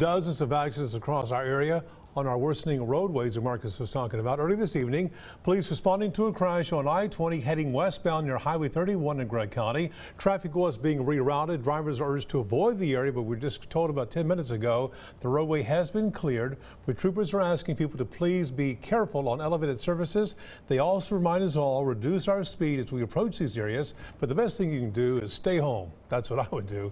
Dozens of accidents across our area on our worsening roadways that Marcus was talking about. Early this evening, police responding to a crash on I-20 heading westbound near Highway 31 in Gregg County. Traffic was being rerouted. Drivers are urged to avoid the area, but we were just told about 10 minutes ago the roadway has been cleared. But troopers are asking people to please be careful on elevated surfaces. They also remind us all, reduce our speed as we approach these areas. But the best thing you can do is stay home. That's what I would do.